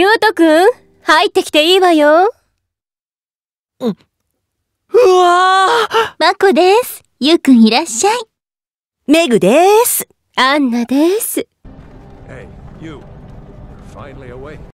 ゆうとくん、入ってきていいわよ。うん。うわーまこです。ゆうくんいらっしゃい。めぐです。アンナです。Hey, you.